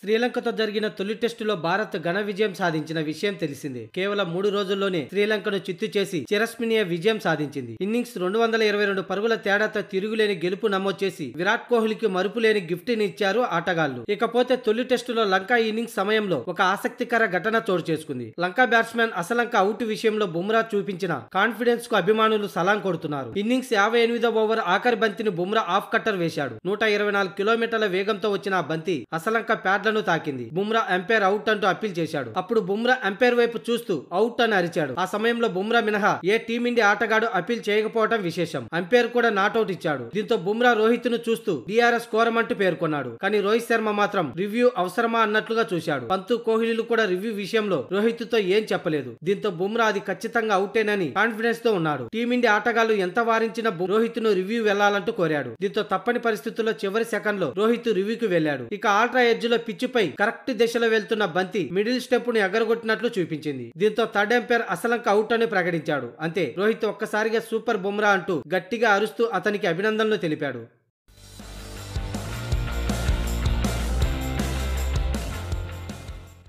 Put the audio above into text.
శ్రీలంకతో జరిగిన తొలి టెస్టులో భారత్ ఘన విజయం సాధించిన విషయం తెలిసింది కేవలం మూడు రోజుల్లోనే శ్రీలంకను చిత్తు చేసి చిరస్మినియ విజయం సాధించింది ఇన్నింగ్స్ రెండు వందల ఇరవై రెండు పరుగుల తేడాతో తిరుగులేని గెలుపు నమోదు చేసి విరాట్ కోహ్లీకి మరుపులేని గిఫ్ట్ ఇచ్చారు ఆటగాళ్లు ఇకపోతే తొలి టెస్టులో లంక ఇన్నింగ్స్ సమయంలో ఒక ఆసక్తికర ఘటన చోటు చేసుకుంది లంక బ్యాట్స్మెన్ అసలంక అవుట్ విషయంలో బుమ్రా చూపించిన కాన్ఫిడెన్స్ కు అభిమానులు సలాం కొడుతున్నారు ఇన్నింగ్స్ యాభై ఎనిమిదో ఓవర్ ఆఖరి బంతిని బుమ్రా ఆఫ్ కట్టర్ వేశాడు నూట ఇరవై నాలుగు కిలోమీటర్ల వేగంతో వచ్చిన బంతి అసలంక ప్యాడ్ గార్డ్లను తాకింది బుమ్రా ఎంపైర్ అవుట్ అంటూ అప్పీల్ చేశాడు అప్పుడు బుమ్రా ఎంపైర్ వైపు చూస్తూ అవుట్ అని అరిచాడు ఆ సమయంలో బుమ్రా మినహా ఏ టీమిండియా ఆటగాడు అప్పీల్ చేయకపోవడం విశేషం అంపైర్ కూడా నాట్అవుట్ ఇచ్చాడు దీంతో బుమ్రా రోహిత్ ను చూస్తూ డిఆర్ఎస్ కోరమంటూ పేర్కొన్నాడు కానీ రోహిత్ శర్మ మాత్రం రివ్యూ అవసరమా అన్నట్లుగా చూశాడు పంతు కోహ్లీలు కూడా రివ్యూ విషయంలో రోహిత్ తో ఏం చెప్పలేదు దీంతో బుమ్రా అది ఖచ్చితంగా అవుటేనని కాన్ఫిడెన్స్ తో ఉన్నాడు టీమిండియా ఆటగాళ్లు ఎంత వారించిన రోహిత్ ను రివ్యూ వెళ్లాలంటూ కోరాడు దీంతో తప్పని పరిస్థితుల్లో చివరి సెకండ్ లో రోహిత్ రివ్యూకి వెళ్లాడు ఇక ఆల్ట్రా ఎడ్జ్ లో పిచ్ పిచ్చుపై కరెక్ట్ దిశలో వెళ్తున్న బంతి మిడిల్ స్టెప్ ను ఎగరగొట్టినట్లు చూపించింది దీంతో థర్డ్ ఎంపైర్ అసలంక అవుట్ అని ప్రకటించాడు అంతే రోహిత్ ఒక్కసారిగా సూపర్ బుమ్రా అంటూ గట్టిగా అరుస్తూ అతనికి అభినందనలు తెలిపాడు